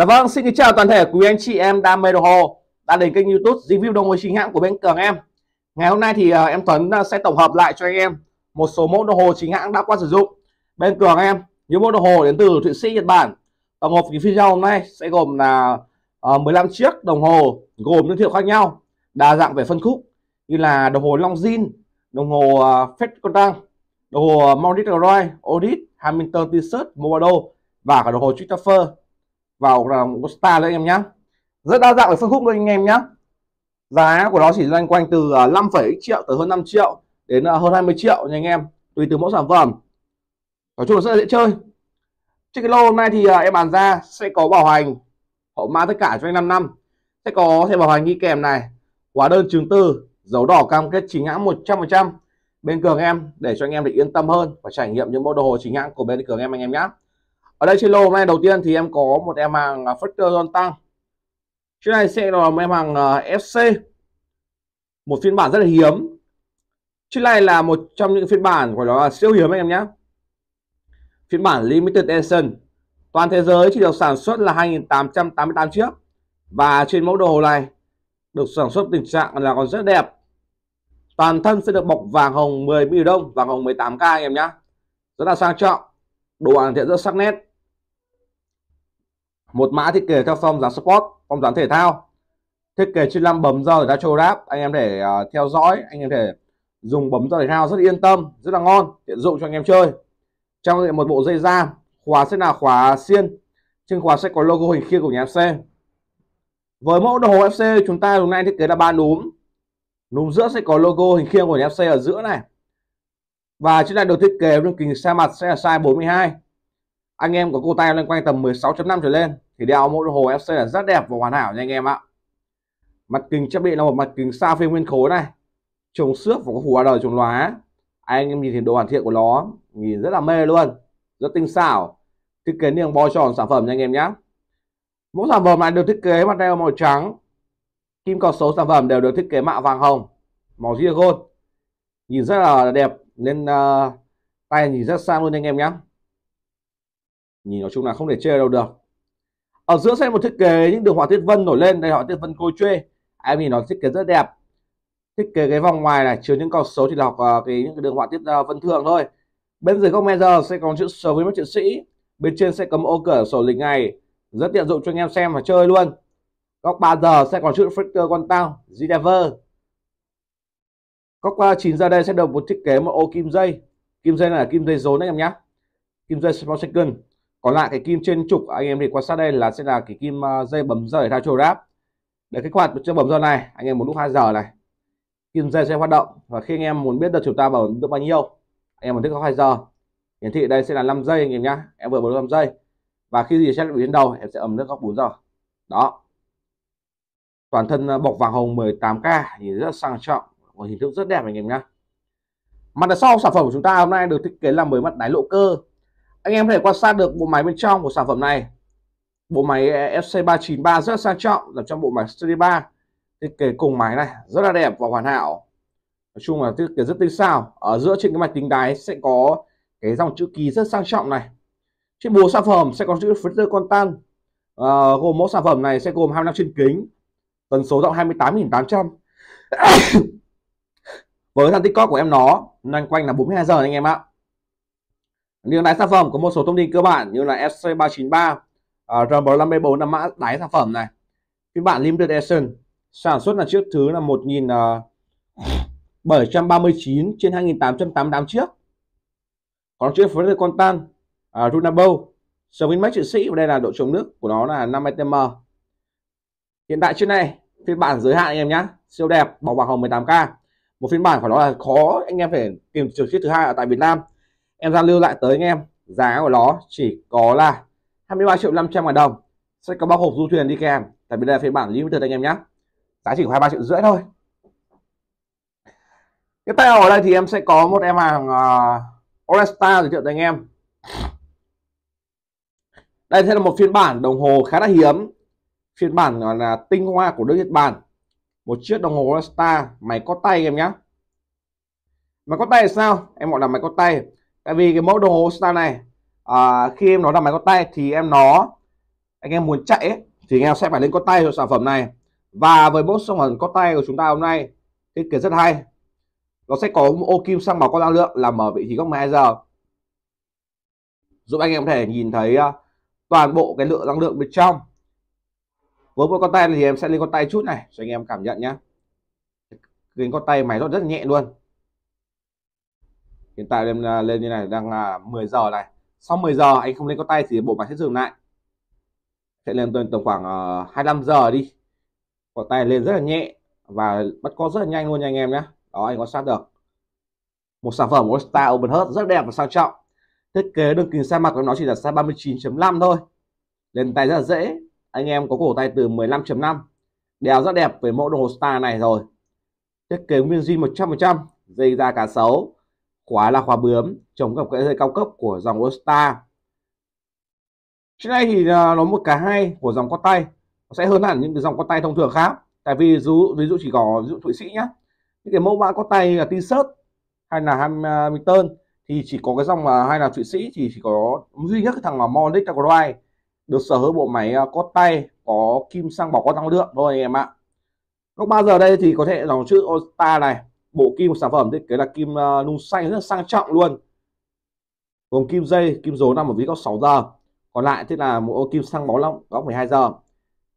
Dạ vâng, xin kính chào toàn thể quý anh chị em đam mê đồng hồ đã đến kênh YouTube review đồng hồ chính hãng của bên Cường em. Ngày hôm nay thì ờ, em Tuấn ờ, sẽ tổng hợp lại cho anh em một số mẫu đồng hồ chính hãng đã qua sử dụng bên Cường em. Những mẫu đồng hồ đến từ Thụy Sĩ, Nhật Bản. Tổng hợp video hôm nay sẽ gồm là 15 ờ, chiếc đồng hồ gồm những thiệu khác nhau, đa dạng về phân khúc như là đồng hồ Longines, đồng hồ Fetcontact, đồng hồ Maurice Roy, Audit, Hamilton T-shirt, Movado và cả đồng hồ Christopher vào là một star đấy anh em nhé rất đa dạng về phân khúc luôn anh em nhé giá của nó chỉ loanh quanh từ 5,x à, triệu tới hơn 5 triệu đến à, hơn 20 triệu nha anh em tùy từ mẫu sản phẩm nói chung là rất là dễ chơi trên cái lô hôm nay thì à, em bàn ra sẽ có bảo hành hậu mã tất cả cho anh 5 năm sẽ có thêm bảo hành đi kèm này hóa đơn chứng từ dấu đỏ cam kết chính hãng 100% bên cường em để cho anh em được yên tâm hơn và trải nghiệm những mẫu đồ hồ chính hãng của bên cường em anh em nhé ở đây trên lô hôm nay đầu tiên thì em có một em hàng à, Factor Don tăng chiếc này sẽ là một em hàng FC à, một phiên bản rất là hiếm chiếc này là một trong những phiên bản của nó là siêu hiếm anh em nhé phiên bản Limited Edition toàn thế giới chỉ được sản xuất là 2.888 chiếc và trên mẫu đồ này được sản xuất tình trạng là còn rất đẹp toàn thân sẽ được bọc vàng hồng 10 mi đông vàng hồng 18k anh em nhé rất là sang trọng đồ hoàn thiện rất sắc nét một mã thiết kế theo phong dáng sport phong dáng thể thao thiết kế trên lăm bấm giờ ra trồ đáp anh em để uh, à, theo dõi anh em để dùng bấm giờ thể thao rất yên tâm rất là ngon tiện dụng cho anh em chơi trong một bộ dây da khóa sẽ là khóa xiên trên khóa sẽ có logo hình khiên của nhà FC với mẫu đồng hồ FC chúng ta hôm nay thiết kế là ba núm núm giữa sẽ có logo hình khiên của nhà FC ở giữa này và chiếc này được thiết kế trong kính xa mặt sẽ là size 42 anh em có cầu tay lên quanh tầm 16.5 trở lên thì đeo mỗi đồng hồ FC là rất đẹp và hoàn hảo nha anh em ạ mặt kính trang bị là một mặt kính sapphire nguyên khối này trồng xước và có phủ đời trồng lóa anh em nhìn thấy độ hoàn thiện của nó nhìn rất là mê luôn rất tinh xảo thiết kế niềng bo tròn sản phẩm nha anh em nhé mỗi sản phẩm này được thiết kế mặt đeo màu trắng kim cọc số sản phẩm đều được thiết kế mạ vàng hồng màu ria gold nhìn rất là đẹp nên uh, tay nhìn rất sang luôn anh em nhé nhìn nói chung là không thể chơi đâu được ở giữa sẽ một thiết kế những đường họa tiết vân nổi lên đây họa tiết vân côi chuê em nhìn nó thiết kế rất đẹp thiết kế cái vòng ngoài này chứa những con số thì đọc ờ, cái những cái đường họa tiết ờ, vân thường thôi bên dưới góc giờ sẽ có chữ số với mấy chữ sĩ bên trên sẽ cấm ô cửa sổ lịch ngày rất tiện dụng cho anh em xem và chơi luôn góc 3 giờ sẽ có chữ Fricker con tao Zidever góc 9 ờ, giờ đây sẽ được một thiết kế một ô kim dây kim dây này là kim dây rốn anh em nhé kim dây small second còn lại cái kim trên trục anh em thì quan sát đây là sẽ là cái kim ờ, dây bấm giờ để thao trồ đáp để kích hoạt cho bấm giờ này anh em một lúc 2 giờ này kim dây sẽ hoạt động và khi anh em muốn biết được chúng ta bảo được bao nhiêu anh em bấm thức 2 giờ hiển thị đây sẽ là 5 giây anh em nhá em vừa bấm 5 giây và khi gì xét bị đến đầu em sẽ ấm nước góc 4 giờ đó toàn thân ờ, bọc vàng hồng 18k nhìn rất sang trọng và hình thức rất đẹp anh em nhá mặt sau sản phẩm của chúng ta hôm nay được thiết kế là mới mặt đáy lộ cơ anh em có thể quan sát được bộ máy bên trong của sản phẩm này bộ máy ờ, FC393 rất sang trọng làm trong bộ máy Studio 3 thiết kế cùng máy này rất là đẹp và hoàn hảo nói chung là thiết kế rất tinh xảo ở giữa trên cái mặt kính đáy sẽ có cái dòng chữ ký rất sang trọng này trên bố sản phẩm sẽ có chữ Fritter Contan à, ờ, gồm mẫu sản phẩm này sẽ gồm 25 trên kính tần số rộng 28.800 với thằng tích cóp của em nó nhanh quanh là 42 giờ anh em ạ Liên đáy sản phẩm có một số thông tin cơ bản như là SC393, uh, RB54 là mã đáy sản phẩm này. Phiên bản limited edition sản xuất là chiếc thứ là 1739 à, trên 2888 chiếc. Có chiếc với con tan uh, à, Runabo, Serving Max chữ sĩ và đây là độ chống nước của nó là 5 ITM. Hiện tại chiếc này phiên bản giới hạn anh em nhé siêu đẹp bảo bạc hồng 18k một phiên bản của nó là khó anh em phải tìm chiếc thứ hai ở tại Việt Nam em giao lưu lại tới anh em giá của nó chỉ có là 23 triệu 500 ngàn đồng sẽ có bao hộp du thuyền đi kèm tại vì đây là phiên bản limited anh em nhé giá chỉ có 23 triệu rưỡi thôi cái tay ở đây thì em sẽ có một em hàng uh, à, Oresta giới thiệu tới anh em đây sẽ là một phiên bản đồng hồ khá là hiếm phiên bản gọi là tinh hoa của nước Nhật Bản một chiếc đồng hồ Oresta máy có tay em nhé máy có tay là sao em gọi là máy có tay tại vì cái mẫu đồng hồ star này à, khi em nó là máy có tay thì em nó anh em muốn chạy ấy, thì anh em sẽ phải lên có tay cho sản phẩm này và với mẫu sản phẩm có tay của chúng ta hôm nay thiết kế rất hay nó sẽ có ô kim sang màu có năng lượng làm ở vị trí góc 12 giờ giúp anh em có thể nhìn thấy à, toàn bộ cái lượng năng lượng bên trong với mỗi con tay thì em sẽ lên con tay chút này cho anh em cảm nhận nhé lên con tay máy nó rất nhẹ luôn hiện tại lên à, lên như này đang là 10 giờ này sau 10 giờ anh không lên có tay thì bộ bài sẽ dừng lại sẽ lên tầm, tầm khoảng uh, à, 25 giờ đi có tay lên rất là nhẹ và bắt con rất là nhanh luôn nha anh em nhé đó anh có sát được một sản phẩm của Star Open Heart rất đẹp và sang trọng thiết kế đường kính sa mặt của nó chỉ là size 39.5 thôi lên tay rất là dễ anh em có cổ tay từ 15.5 đeo rất đẹp với mẫu đồng hồ Star này rồi thiết kế nguyên zin 100% dây da cá sấu quá là khóa bướm chống gặp cái dây cao cấp của dòng All Trên đây thì à, nó một cả hai của dòng có tay nó sẽ hơn hẳn những cái dòng có tay thông thường khác tại vì ví dụ ví dụ chỉ có ví dụ thụy sĩ nhá những cái mẫu mã có tay là t-shirt hay là à, Hamilton thì chỉ có cái dòng là hay là thụy sĩ thì chỉ có duy nhất cái thằng là Monic Drive được sở hữu bộ máy à, có tay có kim sang bọc có năng lượng thôi anh em ạ lúc 3 giờ đây thì có thể dòng chữ Osta này bộ kim của sản phẩm thiết kế là kim uh, nung xanh rất là sang trọng luôn gồm kim dây kim rốn nằm ở ví góc 6 giờ còn lại thế là một ô kim sang bóng long góc 12 giờ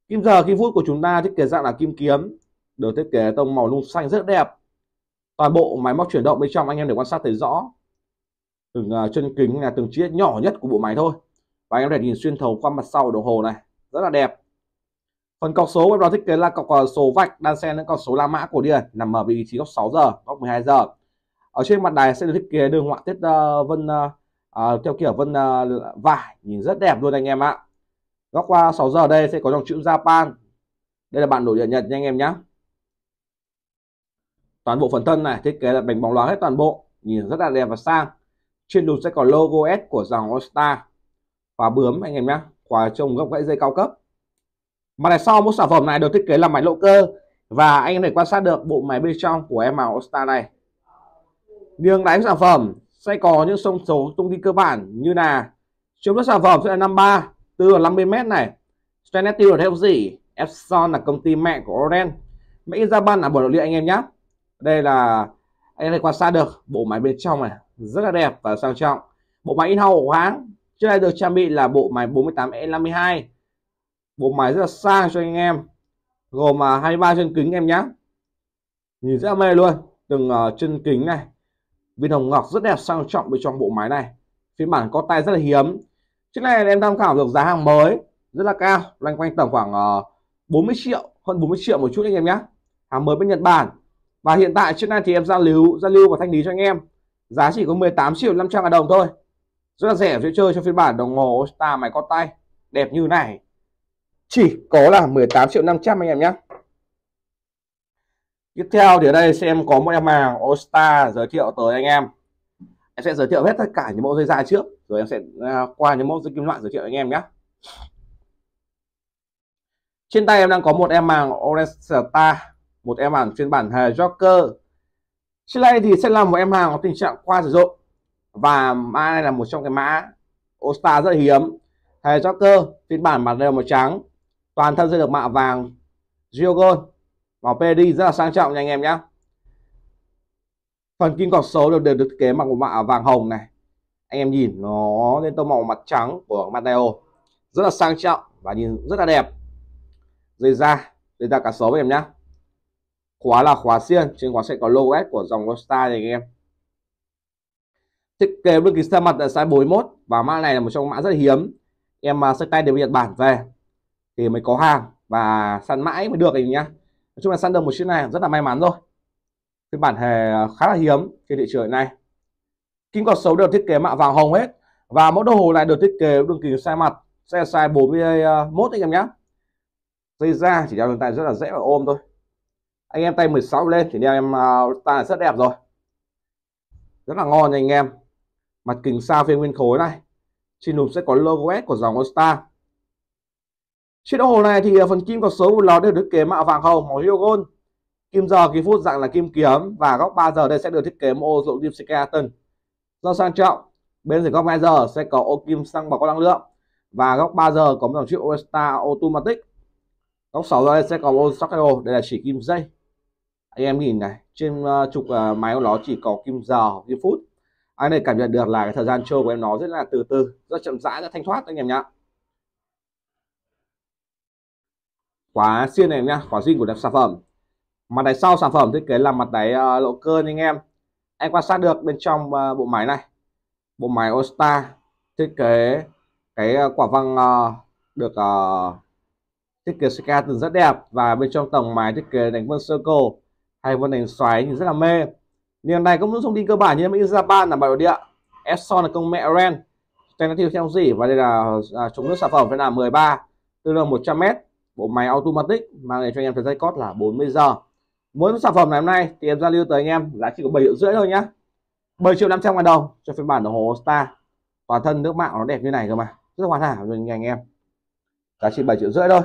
kim giờ kim phút của chúng ta thiết kế dạng là kim kiếm được thiết kế tông màu nung xanh rất đẹp toàn bộ máy móc chuyển động bên trong anh em để quan sát thấy rõ từng uh, chân kính là từng chiếc nhỏ nhất của bộ máy thôi và anh em để nhìn xuyên thấu qua mặt sau đồng hồ này rất là đẹp phần cọc số em đó thiết kế là cọc số vạch đan xen lẫn cọc số la mã cổ điển nằm ở vị trí góc 6 giờ góc 12 giờ ở trên mặt đài sẽ được thiết kế đường họa tiết uh, vân uh, theo kiểu vân uh, vải nhìn rất đẹp luôn anh em ạ góc qua 6 giờ đây sẽ có dòng chữ Japan đây là bản đồ địa Nhật nha anh em nhé toàn bộ phần thân này thiết kế là bánh bóng loáng hết toàn bộ nhìn rất là đẹp và sang trên đùi sẽ có logo S của dòng OSTA. Star bướm anh em nhé khóa trông góc gãy dây cao cấp mà tại sao một sản phẩm này được thiết kế làm máy lộ cơ và anh em thể quan sát được bộ máy bên trong của em màu Star này. Đường đáy sản phẩm sẽ có những thông số thông tin cơ bản như là chiều đất sản phẩm sẽ là 53 từ 50m này. Stainless steel là theo gì? Epson là công ty mẹ của Oren. Made in Japan là nội đầu anh em nhé. Đây là anh em quan sát được bộ máy bên trong này rất là đẹp và sang trọng. Bộ máy in-house của hãng trước đây được trang bị là bộ máy 48E52 bộ máy rất là sang cho anh em gồm mà 23 chân kính em nhé nhìn rất là mê luôn từng uh, chân kính này viên hồng ngọc rất đẹp sang trọng bên trong bộ máy này phiên bản có tay rất là hiếm chiếc này em tham khảo được giá hàng mới rất là cao loanh quanh tầm khoảng uh, ờ, 40 triệu hơn 40 triệu một chút anh em nhé hàng mới bên Nhật Bản và hiện tại chiếc này thì em giao lưu giao lưu và thanh lý cho anh em giá chỉ có 18 triệu 500 ngàn đồng thôi rất là rẻ dễ chơi cho phiên bản đồng hồ Star máy có tay đẹp như này chỉ có là 18 triệu 500 anh em nhé tiếp theo thì ở đây xem có một em hàng All giới thiệu tới anh em em sẽ giới thiệu hết tất cả những mẫu dây dài trước rồi em sẽ à, qua những mẫu dây kim loại giới thiệu anh em nhé trên tay em đang có một em hàng Orange một em hàng phiên bản hề Joker trên đây thì sẽ là một em hàng có tình trạng qua sử dụng và mã này là một trong cái mã All rất hiếm hề Joker phiên bản mặt đều màu trắng toàn thân sẽ được mạ vàng Gio Gold màu Peri rất là sang trọng nha anh em nhé phần kim cọc số được đều được thiết kế bằng một mạ vàng hồng này anh em nhìn nó lên tông màu mặt trắng của Mateo rất là sang trọng và nhìn rất là đẹp dây da dây da cả số anh em nhé khóa là khóa xiên trên khóa sẽ có logo S của dòng Star này anh em thiết kế bên kính xe mặt là size 41 và mã này là một trong mã rất hiếm em sách tay đến Nhật Bản về thì mới có hàng và săn mãi mới được anh nhá nói chung là săn được một chiếc này rất là may mắn rồi phiên bản hề khá là hiếm trên thị trường này. kính cọt xấu đều thiết kế mạ vàng hồng hết và mẫu đồng hồ này được thiết kế đường kính sai mặt sẽ là size 41 anh em nhé dây da chỉ đeo lên tay rất là dễ và ôm thôi anh em tay 16 lên thì đeo em à, tay là rất đẹp rồi rất là ngon nha anh em mặt kính sao phiên nguyên khối này trên lùm sẽ có logo S của dòng All Star chiếc đồng hồ này thì à, phần kim có số của nó đều thiết kế mạ vàng hồng màu hiệu hyogon. Kim giờ kim phút dạng là kim kiếm và góc 3 giờ đây sẽ được thiết kế một ô dụng kim Skeleton. Do sang trọng, bên dưới góc 2 giờ sẽ có ô kim xăng bọc có năng lượng và góc 3 giờ có một dòng chữ Oesta Automatic. Góc 6 giờ đây sẽ có ô Sakero, đây là chỉ kim dây. Anh em nhìn này, trên à, trục à, máy của nó chỉ có kim giờ, kim phút. Anh này cảm nhận được là cái thời gian trôi của em nó rất là từ từ, rất chậm rãi, rất thanh thoát anh em nhé. quả xuyên này nhá quả xuyên của đẹp sản phẩm mặt đáy sau sản phẩm thiết kế là mặt đáy uh, lộ cơ anh em Anh quan sát được bên trong uh, bộ máy này bộ máy Osta thiết kế cái ờ, quả văng uh, được uh, thiết kế ska từ rất đẹp và bên trong tầng máy thiết kế đánh vân circle hay vân đánh xoáy nhìn rất là mê Niềm này cũng những thông tin cơ bản như Mỹ Japan là bài đồ địa Epson là công mẹ Ren Tên nó theo theo gì và đây là uh, chống nước sản phẩm phải là 13 tương đương 100 mét bộ máy automatic mang đến cho anh em thời gian cót là 40 giờ mỗi sản phẩm ngày hôm nay thì em giao lưu tới anh em giá chỉ có 7 triệu rưỡi thôi nhá 7 triệu 500 ngàn đồng cho phiên bản đồng hồ Star toàn thân nước mạng nó đẹp như này cơ mà rất hoàn hảo rồi anh em giá trị 7 triệu rưỡi thôi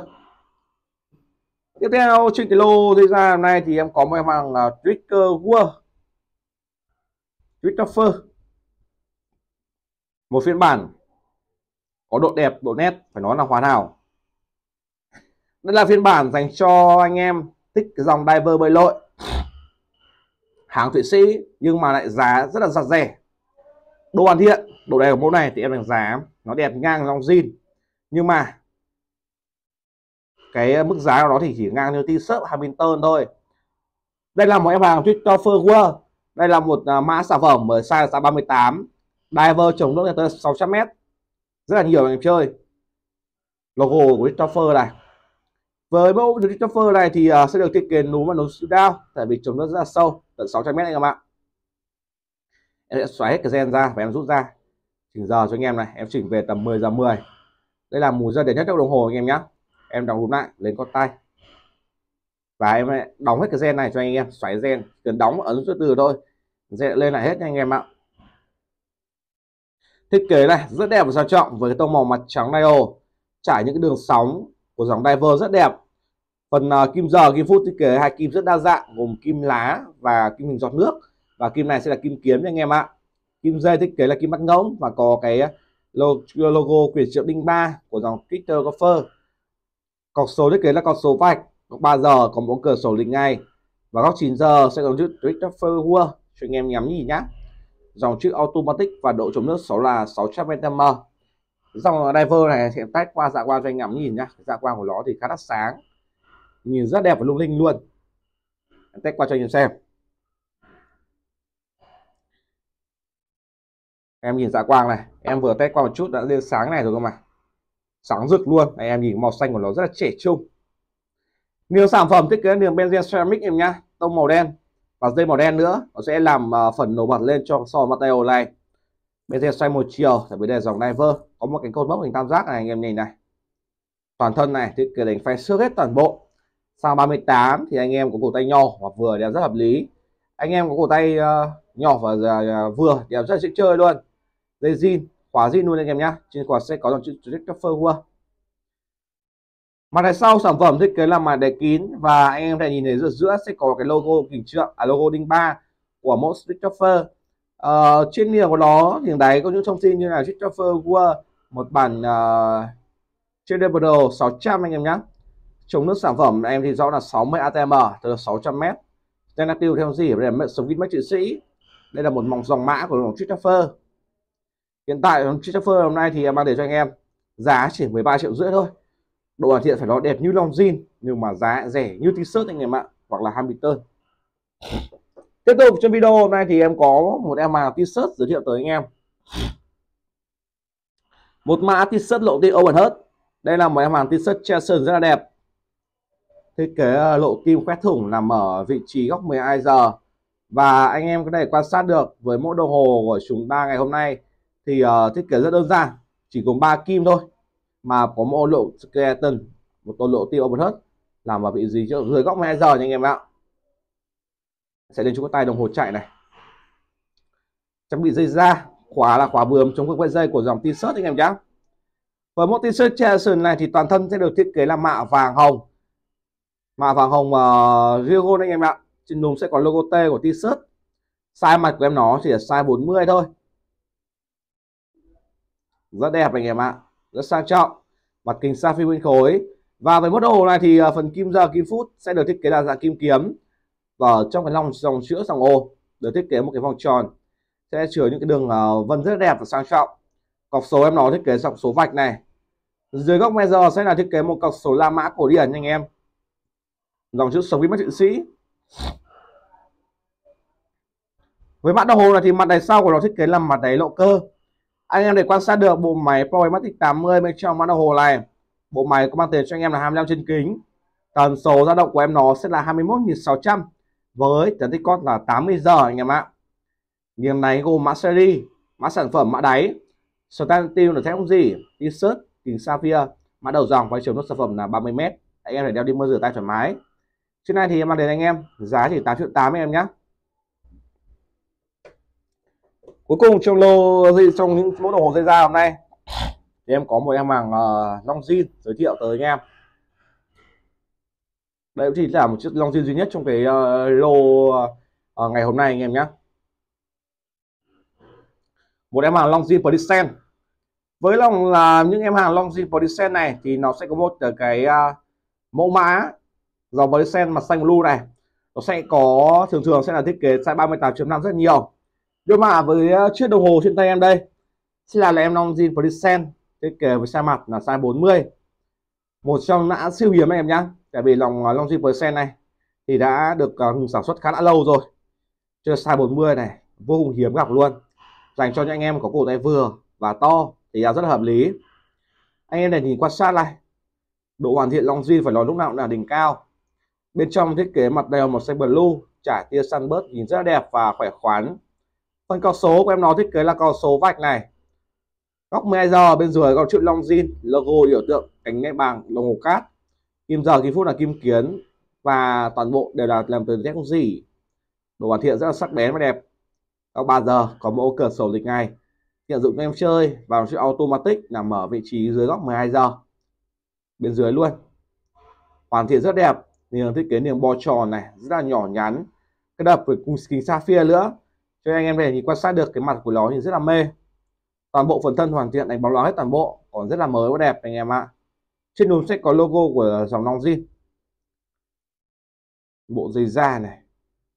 tiếp theo trên cái lô dây ra hôm nay thì em có một em hàng là Twitter World Twitter một phiên bản có độ đẹp độ nét phải nói là hoàn hảo đây là phiên bản dành cho anh em thích cái dòng diver bơi lội Hàng Thụy Sĩ nhưng mà lại giá rất là giặt rẻ Đồ hoàn thiện, đồ đẹp của mẫu này thì em đánh giá nó đẹp ngang dòng jean Nhưng mà cái mức giá của nó thì chỉ ngang như t-shirt Hamilton thôi Đây là một em hàng Christopher World Đây là một à, mã sản phẩm ở size là 38 Diver chống nước lên tới 600m Rất là nhiều anh em chơi Logo của Christopher này với mẫu điều chopper này thì uh, sẽ được thiết kế núm và núm down tại vì chống rất là sâu tận 600 mét anh em ạ em sẽ xoáy hết cái gen ra và em rút ra chỉnh giờ cho anh em này em chỉnh về tầm 10 giờ 10 đây là mùi giờ để nhất trong đồng hồ anh em nhé em đóng đúng lại lên con tay và em đóng hết cái gen này cho anh em xoáy gen cần đóng ấn số từ thôi gen lên lại hết nha anh em ạ thiết kế này rất đẹp và sang trọng với cái tông màu mặt trắng này ồ trải những cái đường sóng của dòng diver rất đẹp phần uh, kim giờ kim phút thiết kế hai kim rất đa dạng gồm kim lá và kim hình giọt nước và kim này sẽ là kim kiếm nha anh em ạ kim dây thiết kế là kim mắt ngỗng và có cái ờ, logo quyền triệu đinh ba của dòng Kicker Golfer cọc số thiết kế là cọc số vạch cọc 3 giờ có bóng cửa sổ lịch ngay và góc 9 giờ sẽ có chữ Christopher Ward cho anh em nhắm nhìn nhá dòng chữ automatic và độ chống nước 6 là 600 m dòng diver này sẽ tách qua dạ quang cho anh em nhìn nhá dạ quang của nó thì khá là sáng nhìn rất đẹp và lung linh luôn tách qua cho anh em xem em nhìn dạ quang này em vừa tách qua một chút đã lên sáng này rồi cơ mà sáng rực luôn Anh em nhìn màu xanh của nó rất là trẻ trung nhiều sản phẩm thiết kế đường benzen ceramic em nhá tông màu đen và dây màu đen nữa nó sẽ làm ờ, phần nổi bật lên cho so mặt này này benzen xoay một chiều thì bên đây dòng diver có một cái cột mốc hình tam giác này anh em nhìn này toàn thân này thì cái đánh phải xước hết toàn bộ sau 38 thì anh em có cổ tay nhỏ và vừa đeo rất hợp lý anh em có cổ tay uh, nhỏ và uh, vừa đeo rất dễ chơi luôn dây zin quả zin luôn anh em nhá trên khóa sẽ có dòng chữ Christopher mặt này sau sản phẩm thiết kế là mặt đề kín và anh em thể nhìn thấy giữa giữa sẽ có cái logo hình trượng à logo đinh ba của mẫu Christopher uh, trên nhiều của nó thì đáy có những thông tin như là Christopher World một bản uh, chiếc Debro 600 anh em nhé chống nước sản phẩm em thì rõ là 60 ATM từ 600m Tenatil theo gì đây sống Switch Max Trị Sĩ đây là một mỏng dòng mã của dòng Christopher hiện tại dòng Christopher hôm nay thì em mang để cho anh em giá chỉ 13 triệu rưỡi thôi độ hoàn thiện phải nói đẹp như long jean nhưng mà giá rẻ như t-shirt anh em ạ hoặc là Hamilton tiếp tục trong video hôm nay thì em có một em mà t-shirt giới thiệu tới anh em một mã t-shirt lộ tim open hết đây là một em hàng t-shirt Chelsea rất là đẹp thiết kế ờ, lộ kim khoét thủng nằm ở vị trí góc 12 giờ và anh em có thể quan sát được với mẫu đồng hồ của chúng ta ngày hôm nay thì uh, thiết kế rất đơn giản chỉ gồm ba kim thôi mà có một lộ skeleton một ô lộ tiêu overhead làm ở vị trí dưới góc 12 giờ nha anh em ạ sẽ lên chúng có tay đồng hồ chạy này trang bị dây da khóa là khóa vườm chống cực quay dây của dòng t-shirt anh em nhé với mẫu t-shirt Chelsea này thì toàn thân sẽ được thiết kế là mạ vàng hồng mạ vàng hồng uh, ờ, Rigon anh em ạ trên đùm sẽ có logo T của t-shirt size mặt của em nó chỉ là size 40 thôi rất đẹp anh em ạ rất sang trọng mặt kính sapphire nguyên khối và với mẫu đồng hồ này thì ờ, phần kim giờ kim phút sẽ được thiết kế là dạng kim kiếm và trong cái lòng dòng chữa dòng ô được thiết kế một cái vòng tròn sẽ chứa những cái đường ờ, vân rất đẹp và sang trọng cọc số em nó thiết kế dọc số vạch này dưới góc giờ sẽ là thiết kế một cọc số la mã cổ điển anh em dòng chữ sống với mắt chữ sĩ với mặt đồng hồ này thì mặt đáy sau của nó thiết kế là mặt đáy lộ cơ anh em để quan sát được bộ máy Powermatic 80 bên trong mã đồng hồ này bộ máy có mang tiền cho anh em là 25 trên kính tần số dao động của em nó sẽ là 21.600 với tấn tích con là 80 giờ anh em ạ Nghiêng này gồm mã series, mã sản phẩm, mã đáy, standard steel là thép không gì, insert, kính sapphire, mã đầu dòng và chiều nốt sản phẩm là 30m. Anh em phải đeo đi mưa rửa tay thoải mái. Chiếc này thì em mang đến anh em giá chỉ 8 triệu 8 em nhé. Cuối cùng trong lô trong những mẫu đồng hồ dây da hôm nay thì em có một em hàng uh, ờ, long jean giới thiệu tới anh em. Đây cũng chỉ là một chiếc long jean duy nhất trong cái uh, lô uh, ngày hôm nay anh em nhé một em hàng Longines Percent với lòng là những em hàng Longines Percent này thì nó sẽ có một ờ, cái uh, mẫu mã dòng Percent mặt xanh blue này nó sẽ có thường thường sẽ là thiết kế size 38.5 rất nhiều nhưng mà với ờ, chiếc đồng hồ trên tay em đây sẽ là, là em Longines Percent thiết kế với size mặt là size 40 một trong mã siêu hiếm em nhá tại vì lòng Longines Percent này thì đã được uh, sản xuất khá đã lâu rồi chưa size 40 này vô cùng hiếm gặp luôn dành cho những anh em có cổ tay vừa và to thì là rất là hợp lý anh em này nhìn quan sát này độ hoàn thiện long jean phải nói lúc nào cũng là đỉnh cao bên trong thiết kế mặt đều màu xanh blue trải tia sunburst nhìn rất là đẹp và khỏe khoắn phần cao số của em nó thiết kế là cao số vạch này góc 12 giờ bên dưới có chữ long jean logo biểu tượng cánh ngay bằng đồng hồ cát kim giờ kim phút là kim kiến và toàn bộ đều là làm từ thép không dỉ đồ hoàn thiện rất là sắc bén và đẹp sau 3 giờ có một ô cửa sổ lịch ngày hiện dụng em chơi vào chữ automatic nằm ở vị trí dưới góc 12 giờ bên dưới luôn hoàn thiện rất đẹp niềng thiết kế niềng bo tròn này rất là nhỏ nhắn cái đập với cùng kính sapphire nữa cho anh em về nhìn quan sát được cái mặt của nó nhìn rất là mê toàn bộ phần thân hoàn thiện đánh bóng ló hết toàn bộ còn rất là mới và đẹp anh em ạ trên đùm sẽ có logo của dòng nong zin bộ dây da này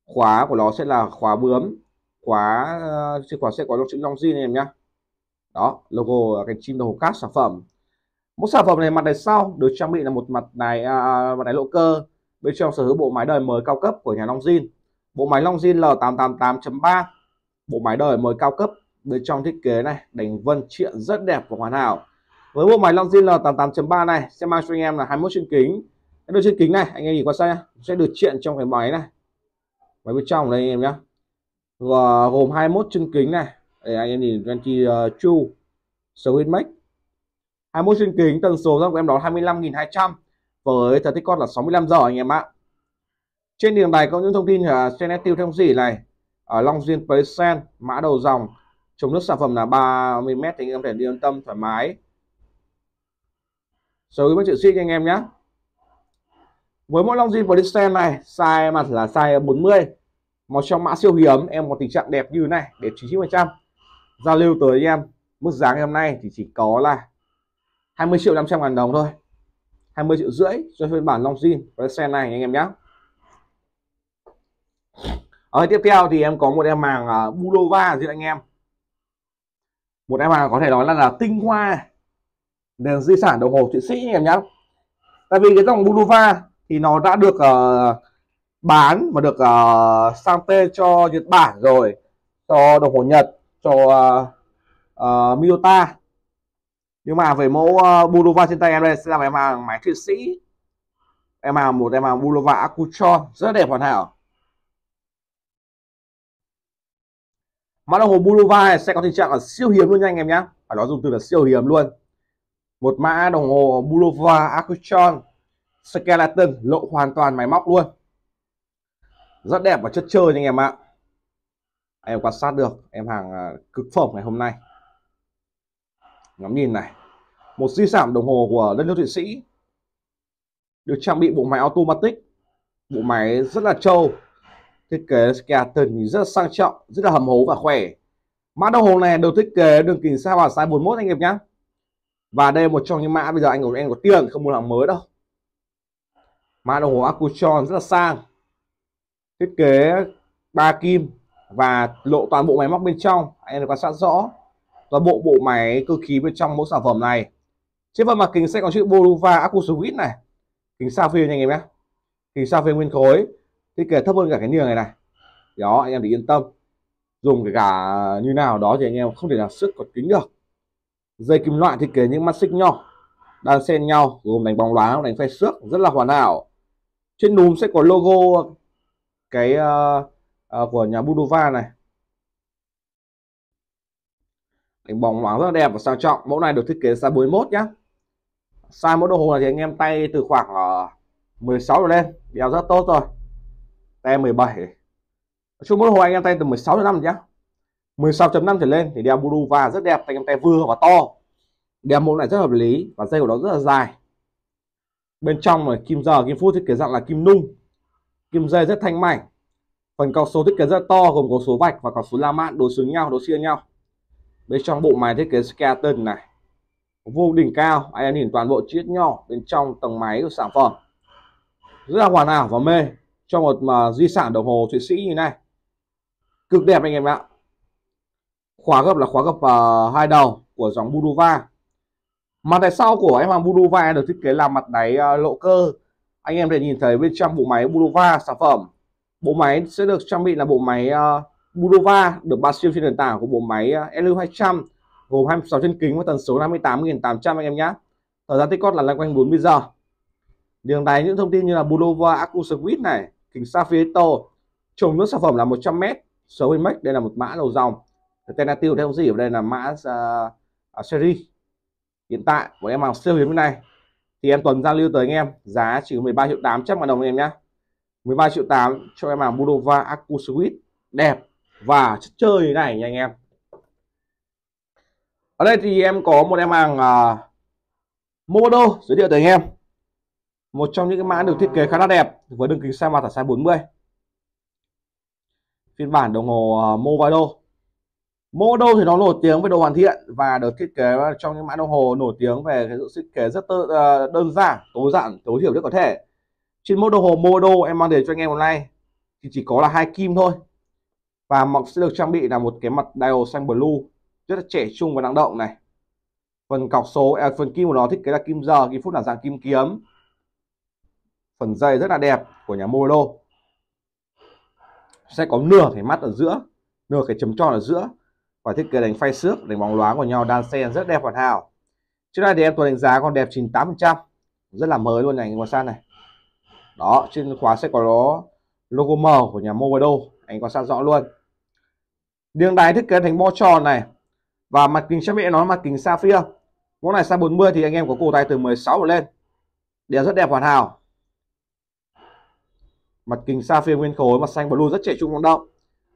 khóa của nó sẽ là khóa bướm khóa chìa ờ, khóa sẽ có trong chữ Longines anh em nhá đó logo cái chim đầu cát sản phẩm Mẫu sản phẩm này mặt đằng sau được trang bị là một mặt này à, à, mặt này lộ cơ bên trong sở hữu bộ máy đời mới cao cấp của nhà Long Longines bộ máy Long Longines L888.3 bộ máy đời mới cao cấp bên trong thiết kế này đánh vân triện rất đẹp và hoàn hảo với bộ máy Long Longines l 888 3 này sẽ mang cho anh em là 21 chân kính cái đôi chân kính này anh em nhìn qua xa sẽ được triện trong cái máy này máy bên trong đây anh em nhé gồm 21 chân kính này để anh em nhìn Genki uh, ờ, Chu Swin Max 21 chân kính tần số các em đó 25.200 với thời tích con là 65 giờ anh em ạ trên đường này có những thông tin là ờ, Senetil trong gì này ở Long Duyên Percent mã đầu dòng chống nước sản phẩm là 30m thì anh em thể đi yên tâm thoải mái sở hữu triệu xích anh em nhé với mỗi Long Duyên Percent này size mặt là size 40 một trong mã siêu hí ấm em có tình trạng đẹp như này đẹp trăm giao lưu tới em mức giá ngày hôm nay thì chỉ có là 20 triệu 500 ngàn đồng thôi 20 triệu rưỡi cho phiên bản long jean với xe này anh em nhé ở tiếp theo thì em có một em hàng uh, Bulova gì anh em một em hàng có thể nói là, là tinh hoa nền di sản đồng hồ thụy sĩ anh em nhé tại vì cái dòng Bulova thì nó đã được uh, bán mà được uh, ờ, sang P cho Nhật Bản rồi cho đồng hồ Nhật cho uh, ờ, uh, ờ, Miyota nhưng mà về mẫu uh, Bulova trên tay em đây sẽ là em hàng máy thụy sĩ em hàng một em hàng Bulova Accutron rất đẹp hoàn hảo mã đồng hồ Bulova này sẽ có tình trạng là siêu hiếm luôn nha anh em nhé phải à, nói dùng từ là siêu hiếm luôn một mã đồng hồ Bulova Accutron skeleton lộ hoàn toàn máy móc luôn rất đẹp và chất chơi anh em ạ em quan sát được em hàng à, cực phẩm ngày hôm nay ngắm nhìn này một di sản đồng hồ của đất nước thụy sĩ được trang bị bộ máy automatic bộ máy rất là trâu thiết kế skeleton rất sang trọng rất là hầm hố và khỏe mã đồng hồ này được thiết kế đường kính sao và size 41 anh em nhé và đây một trong những mã bây giờ anh của em có tiền không mua hàng mới đâu mã đồng hồ Accutron rất là sang thiết kế ba kim và lộ toàn bộ máy móc bên trong anh em quan sát rõ toàn bộ bộ máy cơ khí bên trong mẫu sản phẩm này trên phần mặt kính sẽ có chữ Boluva Acoustic này kính sao nha anh em nhé kính sao phim nguyên khối thiết kế thấp hơn cả cái niềng này này đó anh em để yên tâm dùng kể cả như nào đó thì anh em không thể nào sức còn kính được dây kim loại thiết kế những mắt xích nhỏ đang xen nhau gồm đánh bóng loáng đánh phay xước rất là hoàn hảo trên núm sẽ có logo cái uh, uh, của nhà Budova này đánh bóng loáng rất là đẹp và sang trọng mẫu này được thiết kế size 41 nhá size mẫu đồng hồ này thì anh em tay từ khoảng ờ, uh, 16 trở lên đeo rất tốt rồi te 17 nói chung mẫu đồng hồ anh em tay từ 16 đến 5 nhá 16.5 trở lên thì đeo Budova rất đẹp tay em tay vừa và to đeo mẫu này rất hợp lý và dây của nó rất là dài bên trong là kim giờ kim phút thiết kế dạng là kim nung kim dây rất thanh mảnh phần cọc số thiết kế rất to gồm có số vạch và cọc số la mạn đối xứng nhau đối xia nhau bên trong bộ máy thiết kế skeleton này vô đỉnh cao anh em nhìn toàn bộ chiếc nhỏ bên trong tầng máy của sản phẩm rất là hoàn hảo và mê cho một mà di sản đồng hồ thụy sĩ như này cực đẹp anh em ạ khóa gấp là khóa gấp uh, hai đầu của dòng Budova mặt đáy sau của em hàng Budova được thiết kế làm mặt đáy uh, lộ cơ anh em thể nhìn thấy bên trong bộ máy Bulova sản phẩm bộ máy sẽ được trang bị là bộ máy uh, ờ, Bulova được ba siêu trên nền tảng của bộ máy uh, ờ, LU200 gồm 26 chân kính với tần số 58.800 anh em nhé thời gian tích cót là loanh quanh 40 giờ đường đáy những thông tin như là Bulova Accu Switch này kính Sapphire trồng nước sản phẩm là 100m số Inmex đây là một mã đầu dòng Tenatil theo gì ở đây là mã uh, series hiện tại của em hàng siêu hiếm như này thì em tuần giao lưu tới anh em giá chỉ có 13 triệu 800 ngàn đồng anh em nhá 13 triệu 8 cho em hàng Budova Accu Suite đẹp và chất chơi như này nha anh em ở đây thì em có một em hàng uh, Momodo giới thiệu tới anh em một trong những cái mã được thiết kế khá là đẹp với đường kính xa mặt ở size 40 phiên bản đồng hồ uh, Movado Mỗi đô thì nó nổi tiếng về độ hoàn thiện và được thiết kế trong những mã đồng hồ nổi tiếng về cái sự thiết kế rất tơ, ờ, đơn giản, tối giản, tối thiểu nhất có thể. Trên mỗi đồng hồ Modo em mang đến cho anh em hôm nay thì chỉ có là hai kim thôi. Và mọc sẽ được trang bị là một cái mặt dial xanh blue rất là trẻ trung và năng động này. Phần cọc số, à, phần kim của nó thiết kế là kim giờ, kim phút là dạng kim kiếm. Phần dây rất là đẹp của nhà Modo. Sẽ có nửa cái mắt ở giữa, nửa cái chấm tròn ở giữa và thiết kế đánh phay xước đánh bóng loáng của nhau đan xen rất đẹp hoàn hảo trước đây thì em tôi đánh giá con đẹp 98% rất là mới luôn này anh quan sát này đó trên khóa sẽ có đó logo M của nhà Movado anh quan sát rõ luôn đường đáy thiết kế thành bo tròn này và mặt kính chắc mẹ nó mặt kính sapphire mẫu này sa 40 thì anh em có cổ tay từ 16 trở lên đều rất đẹp hoàn hảo mặt kính sapphire nguyên khối mặt xanh blue rất trẻ trung vận động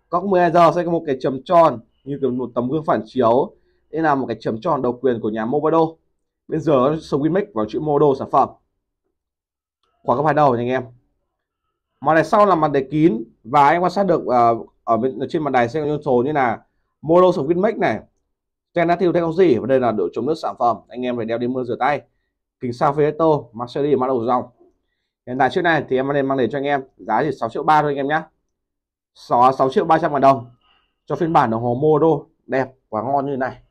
góc 12 giờ sẽ có một cái chấm tròn như một tấm gương phản chiếu đây là một cái chấm tròn độc quyền của nhà Movado bên dưới số Winmix vào chữ Movado sản phẩm khóa gấp hai đầu anh em màn đài sau là mặt đài kín và anh quan sát được uh, ở bên ở trên mặt đài sẽ có những số như là Molo số Winmix này đã Tenatil gì? và đây là độ chống nước sản phẩm anh em phải đeo đi mưa rửa tay kính sao Fiato Mercedes mã đầu dòng hiện tại chiếc này thì em mang lên mang đến cho anh em giá chỉ 6 triệu ba thôi anh em nhé 6, 6 triệu 300 ngàn đồng cho phiên bản đồng hồ Modo đẹp và ngon như này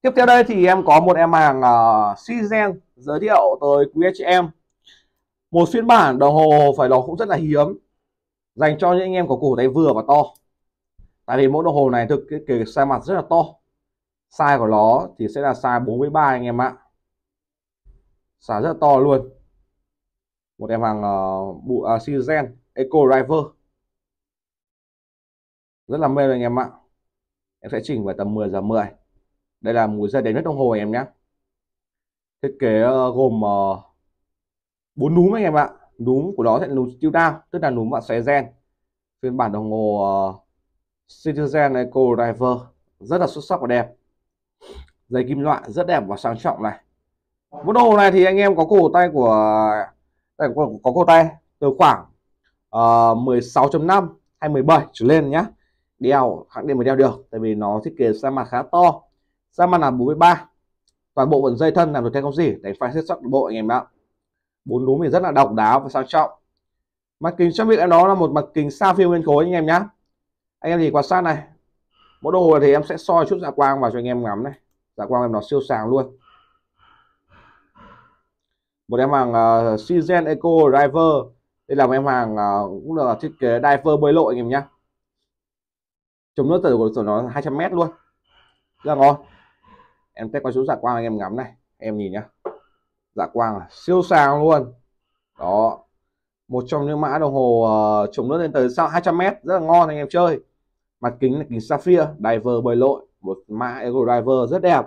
tiếp theo đây thì em có một em hàng uh, ờ, Citizen giới thiệu tới quý anh chị em một phiên bản đồng hồ phải nói cũng rất là hiếm dành cho những anh em có cổ tay vừa và to tại vì mẫu đồng hồ này thực cái, cái size mặt rất là to size của nó thì sẽ là size 43 anh em ạ size rất là to luôn một em hàng uh, ờ, bộ uh, à, Citizen Eco Driver rất là mê rồi anh em ạ em sẽ chỉnh vào tầm 10 giờ 10 đây là múi dây đánh rất đồng hồ em nhé thiết kế ờ, gồm ờ, bốn núm anh em ạ núm của nó sẽ núm tiêu đao, tức là núm bạn xoáy gen phiên bản đồng hồ ờ, Citizen Eco Driver rất là xuất sắc và đẹp dây kim loại rất đẹp và sang trọng này món đồ này thì anh em có cổ tay của có, có cổ tay từ khoảng uh, 16.5 hay 17 trở lên nhé đeo hãng đeo mới đeo được tại vì nó thiết kế ra mặt khá to ra mặt là 43 toàn bộ phần dây thân làm được theo không gì đánh phái xuất sắc bộ anh em ạ bốn núm thì rất là độc đáo và sang trọng mặt kính trang bị em đó là một mặt kính sao phim nguyên khối anh em nhé anh em thì quan sát này bộ đồ thì em sẽ soi chút dạ quang vào cho anh em ngắm này dạ quang em nó siêu sáng luôn một em hàng uh, ờ, Season Eco Driver đây là một em hàng uh, cũng là thiết kế diver bơi lội anh em nhé chống nước từ của nó 200 mét luôn rất dạ là ngon em test qua số dạ quang anh em ngắm này em nhìn nhá dạ quang à, siêu sáng luôn đó một trong những mã đồng hồ uh, chống nước lên tới sau 200 mét rất là ngon anh em chơi mặt kính là kính sapphire diver bơi lội một mã Euro Driver rất đẹp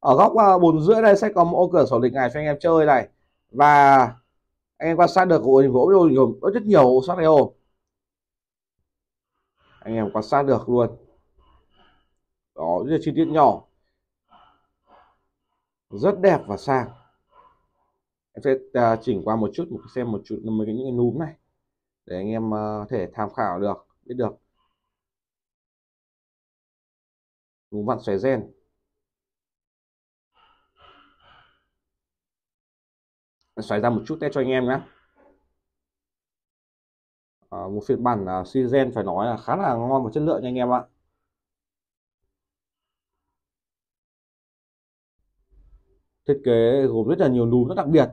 ở góc uh, bồn rưỡi đây sẽ có một ô cửa sổ lịch ngày cho anh em chơi này và anh em quan sát được của hình gỗ rất nhiều rất nhiều ô sát này ôm anh em quan sát được luôn đó rất là chi tiết nhỏ rất đẹp và sang em sẽ uh, chỉnh qua một chút một xem một chút mấy cái những cái núm này để anh em à, có uh, thể tham khảo được biết được núm vặn xoáy gen xoáy ra một chút để cho anh em nhé Ờ, một phiên bản à, phải nói là khá là ngon và chất lượng nha anh em ạ thiết kế gồm rất là nhiều núm rất đặc biệt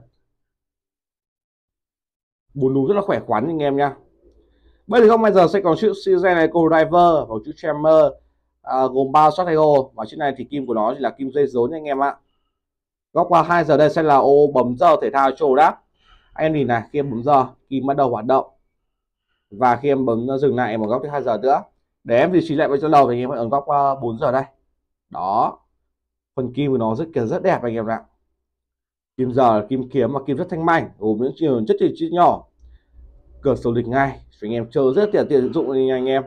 bốn núm rất là khỏe khoắn anh em nha bây giờ không bây giờ sẽ có chữ Sizen này cô driver và chữ chamber à, gồm ba shot hay và chữ này thì kim của nó chỉ là kim dây rốn nha anh em ạ góc qua hai giờ đây sẽ là ô bấm giờ thể thao trồ đáp anh em nhìn này khi bấm giờ kim bắt đầu hoạt động và khi em bấm dừng lại một góc thứ hai giờ nữa để em duy trì lại với chỗ đầu thì em ở góc 4 ờ, giờ đây đó phần kim của nó rất kiểu rất đẹp anh em ạ kim giờ kim kiếm và kim rất thanh mảnh gồm những chiều chất thì chi nhỏ cửa sổ lịch ngay cho anh em chơi rất tiện tiện dụng nha anh em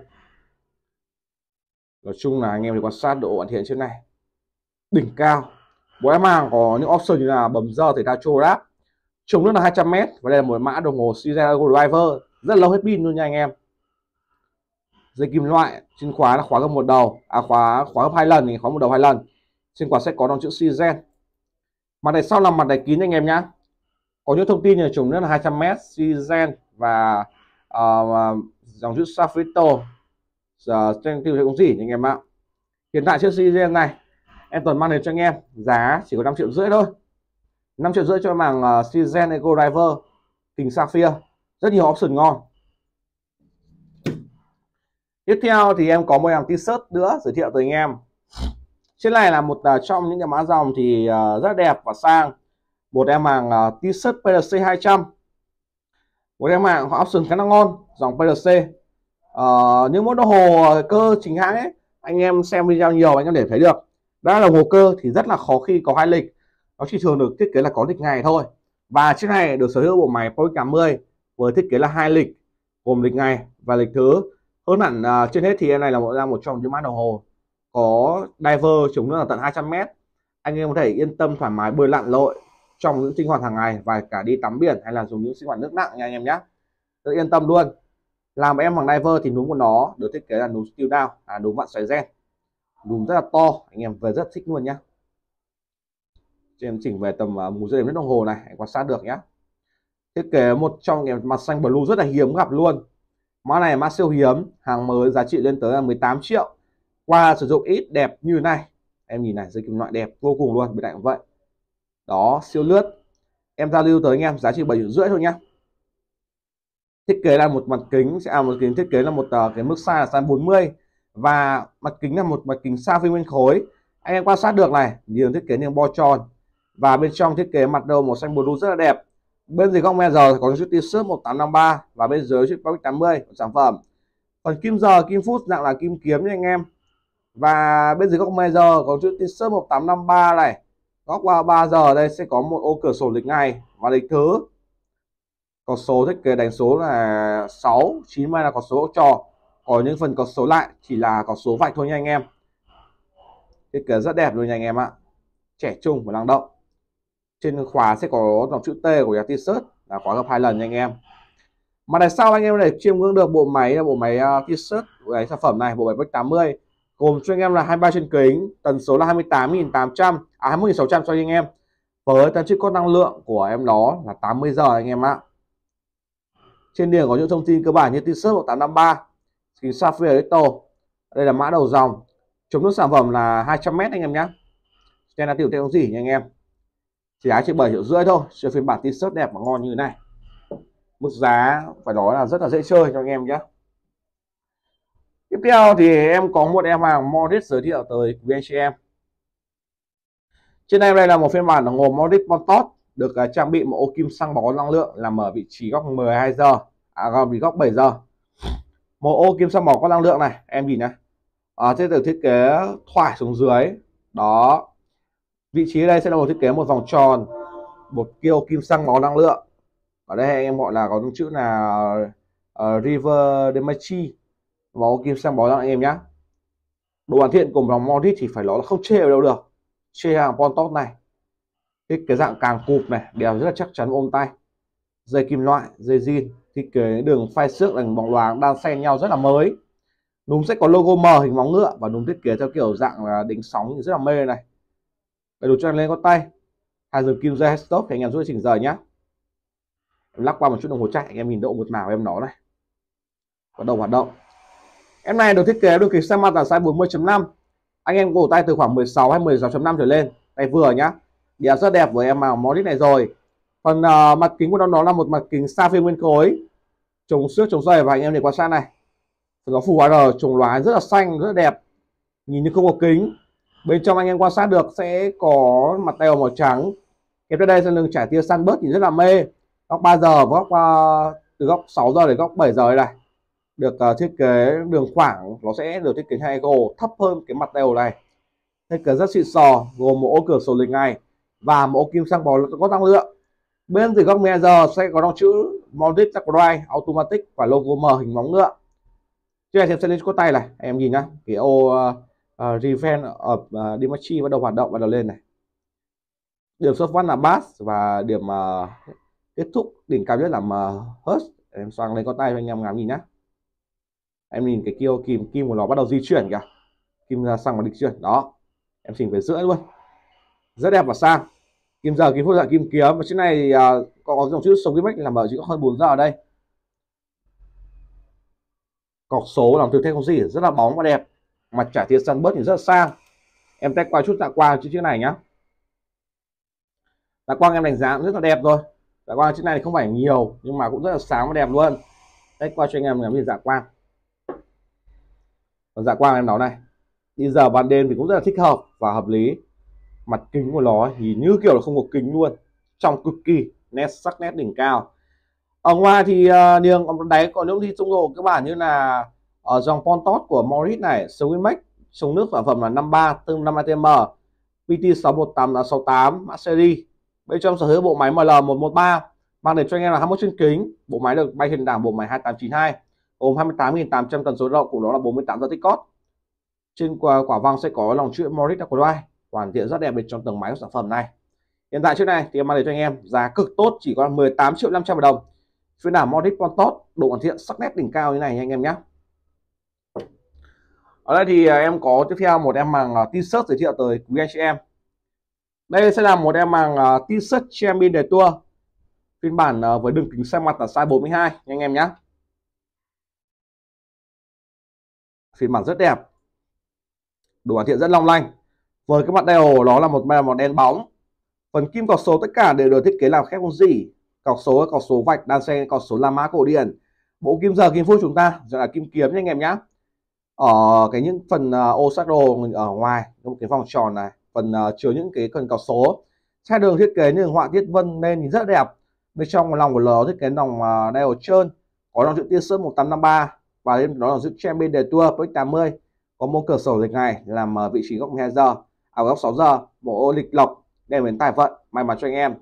nói chung là anh em thì quan sát độ hoàn thiện trên này đỉnh cao mỗi em hàng có những option như là bấm giờ thể thao trô đáp chống nước là 200m và đây là một mã đồng hồ Sierra Driver rất là lâu hết pin luôn nha anh em dây kim loại trên khóa là khóa gấp một đầu à khóa khóa gấp hai lần thì khóa một đầu hai lần trên khóa sẽ có đóng chữ Sizen mặt này sau là mặt này kín anh em nhá có những thông tin nhà chúng rất là 200m Sizen và uh, dòng chữ Safrito giờ trên tiêu thụ cũng gì anh em ạ hiện tại chiếc Sizen này em tuần mang đến cho anh em giá chỉ có 5 triệu rưỡi thôi 5 triệu rưỡi cho màng uh, ờ, Sizen Eco Driver hình Sapphire rất nhiều option ngon tiếp theo thì em có một hàng t-shirt nữa giới thiệu tới anh em trên này là một à, trong những cái mã dòng thì à, rất đẹp và sang một em hàng uh, à, t-shirt PLC 200 một em hàng option khá là ngon dòng PLC uh, ờ, những mẫu đồng hồ cơ chính hãng ấy anh em xem video nhiều anh em để thấy được đã là hồ cơ thì rất là khó khi có hai lịch nó chỉ thường được thiết kế là có lịch ngày thôi và chiếc này được sở hữu bộ máy Power 80 với thiết kế là hai lịch gồm lịch ngày và lịch thứ hơn hẳn à, trên hết thì em này là một là một trong những mã đồng hồ có diver chúng nước là tận 200 m anh em có thể yên tâm thoải mái bơi lặn lội trong những sinh hoạt hàng ngày và cả đi tắm biển hay là dùng những sinh hoạt nước nặng nha anh em nhé rất yên tâm luôn làm em bằng diver thì núm của nó được thiết kế là núm steel down à núm vặn xoáy gen núm rất là to anh em về rất thích luôn nhé em chỉnh về tầm uh, à, mù dưới đếm đồng hồ này anh quan sát được nhé thiết kế một trong những mặt xanh blue rất là hiếm gặp luôn mã này mã siêu hiếm hàng mới giá trị lên tới là 18 triệu qua sử dụng ít đẹp như này em nhìn này dây kim loại đẹp vô cùng luôn bên cạnh vậy đó siêu lướt em giao lưu tới anh em giá trị bảy rưỡi thôi nhá thiết kế là một mặt kính sẽ à, một kính thiết kế là một uh, cái mức xa là size 40 và mặt kính là một mặt kính xa phi nguyên khối anh em quan sát được này nhiều thiết kế như bo tròn và bên trong thiết kế mặt đầu màu xanh blue rất là đẹp bên dưới góc me giờ thì có chút t-shirt 1853 và bên dưới chút box 80 của sản phẩm còn kim giờ kim phút dạng là kim kiếm nha anh em và bên dưới góc me giờ có chữ t-shirt 1853 này góc qua 3 giờ đây sẽ có một ô cửa sổ lịch ngày và lịch thứ có số thiết kế đánh số là 6 9 mai là có số trò có những phần có số lại chỉ là có số vạch thôi nha anh em thiết kế rất đẹp luôn nha anh em ạ trẻ trung và năng động trên khóa sẽ có dòng chữ T của nhà t-shirt là khóa gấp hai lần nha anh em mà tại sao anh em để chiêm ngưỡng được bộ máy là bộ máy à, t-shirt bộ sản phẩm này bộ máy Black 80 gồm cho anh em là 23 chân kính tần số là 28.800 à 21.600 cho anh em với tần suất có năng lượng của em nó là 80 giờ anh em ạ trên điểm có những thông tin cơ bản như t-shirt 1853 kính sapphire Little đây là mã đầu dòng chống nước sản phẩm là 200m anh em nhé tên là tiểu tên gì nha anh em chỉ giá chỉ bảy triệu rưỡi thôi cho phiên bản t-shirt đẹp và ngon như thế này mức giá phải nói là rất là dễ chơi cho anh em nhé tiếp theo thì em có một em hàng Morris giới thiệu tới quý anh chị em trên em đây là một phiên bản gồm Morris Montos được à, trang bị một ô kim xăng bó năng lượng làm ở vị trí góc 12 giờ à góc vị góc 7 giờ một ô kim xăng bó có năng lượng này em nhìn này à, thế được thiết kế thoải xuống dưới đó vị trí đây sẽ là một thiết kế một vòng tròn một kêu kim xăng máu năng lượng ở đây anh em gọi là có những chữ là uh, river demachi máu kim xăng máu năng anh em nhé đồ hoàn thiện của vòng modit thì phải nói là không chê ở đâu được chê hàng pontoc này thiết kế dạng càng cụp này đều rất là chắc chắn ôm tay dây kim loại dây zin thiết kế đường phai xước là bóng loáng đang xen nhau rất là mới núm sẽ có logo M hình móng ngựa và núm thiết kế theo kiểu dạng là đính sóng rất là mê này đây đồ cho lên con tay. Hàng dừng kim ra stop thì anh em giúp chỉnh giờ nhá. Em lắc qua một chút đồng hồ chạy anh em nhìn độ một màu của em nó này. Bắt đầu hoạt động. Em này được thiết kế được kỳ sang mặt là size 40.5. Anh em cổ tay từ khoảng 16 hay 16.5 trở lên. Tay vừa nhá. Đĩa rất đẹp với em màu model này rồi. Còn uh, ờ, mặt kính của nó nó là một mặt kính sa phim nguyên khối chống xước chống dày và anh em để quan sát này nó phù HR trồng loá rất là xanh rất là đẹp nhìn như không có kính bên trong anh em quan sát được sẽ có mặt teo màu trắng kèm theo đây là đường trải tia săn bớt thì rất là mê góc 3 giờ và góc uh, từ góc 6 giờ đến góc 7 giờ này được uh, thiết kế đường khoảng nó sẽ được thiết kế hai gồ thấp hơn cái mặt teo này thiết kế rất xịn sò gồm một ô cửa sổ lịch ngày và một ô kim sang bò có tăng lượng bên dưới góc 12 giờ sẽ có đọc chữ Mondic Drive Automatic và logo M hình móng ngựa. Cho em xem xe lên có tay này, em nhìn nhá. Cái ô uh, uh, Revenge of uh, ờ, Dimachi bắt đầu hoạt động bắt đầu lên này điểm số phát là bass và điểm uh, kết thúc đỉnh cao nhất là uh, Hurst em xoang lên con tay cho anh em ngắm nhìn nhá em nhìn cái kêu kim kim của nó bắt đầu di chuyển kìa kim ra sang và địch chuyển đó em chỉnh về giữa luôn rất đẹp và sang kim giờ kim phút dạng kim kiếm và trên này uh, có, có dòng chữ sống kim làm ở chữ hơn 4 giờ ở đây cọc số làm từ thế không gì rất là bóng và đẹp mặt trả tiền sân bớt thì rất là sang em test qua chút dạ qua chiếc chữ này nhá dạ quang em đánh giá rất là đẹp rồi dạ quang chữ này không phải nhiều nhưng mà cũng rất là sáng và đẹp luôn test qua cho anh em làm gì dạ quang còn dạ quang em nói này đi giờ ban đêm thì cũng rất là thích hợp và hợp lý mặt kính của nó thì như kiểu là không có kính luôn trong cực kỳ nét sắc nét đỉnh cao ở ngoài thì uh, ờ, đường ờ, đáy còn những thì trung độ các bạn như là ở dòng Pontot của Morris này Swimax chống nước sản phẩm là 53 tương 5 ATM PT618 là 68 mã series bên trong sở hữu bộ máy ML113 mang đến cho anh em là 21 chân kính bộ máy được bay hiện đảng bộ máy 2892 gồm 28.800 tần số động cùng đó là 48 giờ tích cót trên quả, quả văng sẽ có lòng chữ Morris đặc quay hoàn thiện rất đẹp bên trong tầng máy của sản phẩm này hiện tại trước này thì em mang đến cho anh em giá cực tốt chỉ còn 18 triệu 500 đồng phiên bản Morris Pontot độ hoàn thiện sắc nét đỉnh cao như này anh em nhé ở đây thì à, em có tiếp theo một em màng à, t-shirt giới thiệu tới quý anh chị em đây sẽ là một em màng à, t-shirt champion đời tour phiên bản với đường kính xe mặt là size 42 nha anh em nhé phiên bản rất đẹp đồ hoàn thiện rất long lanh với cái mặt đeo đó là một màu đen bóng phần kim cọc số tất cả đều được thiết kế làm khép không gì cọc số cọc số vạch đan xen cọc số la mã cổ điển bộ kim giờ kim phút chúng ta gọi là kim kiếm nha anh em nhé ở ờ, cái những phần ờ, ô sắc đồ ở ngoài có một cái vòng tròn này phần ờ, chứa những cái cần cọc số xe đường thiết kế như họa tiết vân nên rất đẹp bên trong lòng của lò thiết kế lòng đeo trơn có dòng chữ tiên sơn 1853 và lên đó là chữ Champion de Tour PX80 có một cửa sổ lịch ngày làm vị trí góc 12 giờ ở à, góc 6 giờ một ô lịch lọc đem đến tài vận may mắn cho anh em